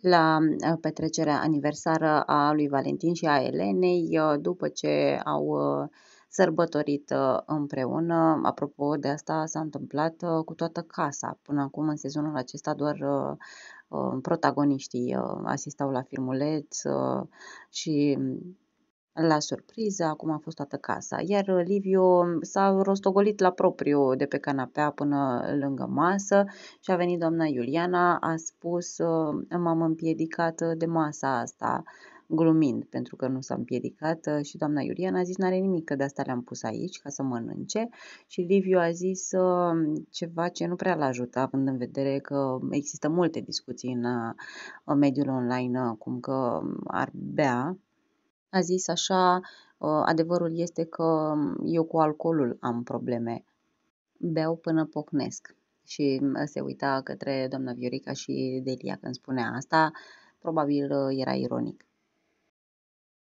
la uh, petrecerea aniversară a lui Valentin și a Elenei uh, după ce au uh, sărbătorit împreună. Apropo de asta s-a întâmplat cu toată casa. Până acum în sezonul acesta doar protagoniștii asistau la filmuleț și la surpriză, acum a fost toată casa, iar uh, Liviu um, s-a rostogolit la propriu de pe canapea până lângă masă și a venit doamna Iuliana, a spus, uh, m-am împiedicat uh, de masa asta, glumind, pentru că nu s-a împiedicat și doamna Iuliana a zis, n-are nimic, că de asta le-am pus aici, ca să mănânce și Liviu a zis um, ceva ce nu prea l-a ajutat, având în vedere că există multe discuții în mediul online, cum că um, ar bea a zis așa, ă, adevărul este că eu cu alcoolul am probleme, beau până pocnesc. Și se uita către doamna Viorica și Delia când spunea asta, probabil ă, era ironic.